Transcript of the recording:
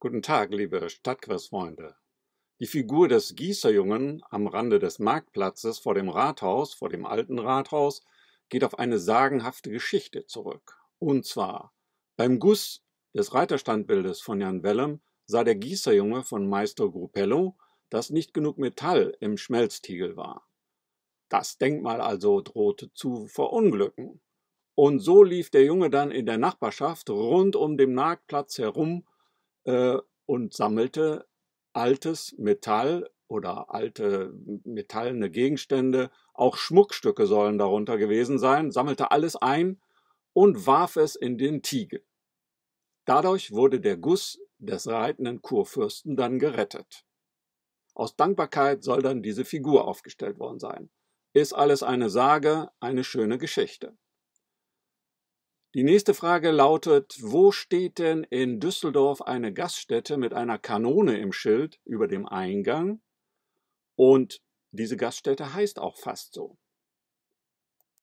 Guten Tag, liebe Stadtquizfreunde. Die Figur des Gießerjungen am Rande des Marktplatzes vor dem Rathaus, vor dem alten Rathaus, geht auf eine sagenhafte Geschichte zurück. Und zwar, beim Guss des Reiterstandbildes von Jan Wellem sah der Gießerjunge von Meister Gruppello, dass nicht genug Metall im Schmelztiegel war. Das Denkmal also drohte zu verunglücken. Und so lief der Junge dann in der Nachbarschaft rund um den Marktplatz herum äh, und sammelte altes Metall oder alte metallene Gegenstände, auch Schmuckstücke sollen darunter gewesen sein, sammelte alles ein und warf es in den Tiegel. Dadurch wurde der Guss des reitenden Kurfürsten dann gerettet. Aus Dankbarkeit soll dann diese Figur aufgestellt worden sein. Ist alles eine Sage, eine schöne Geschichte. Die nächste Frage lautet, wo steht denn in Düsseldorf eine Gaststätte mit einer Kanone im Schild über dem Eingang? Und diese Gaststätte heißt auch fast so.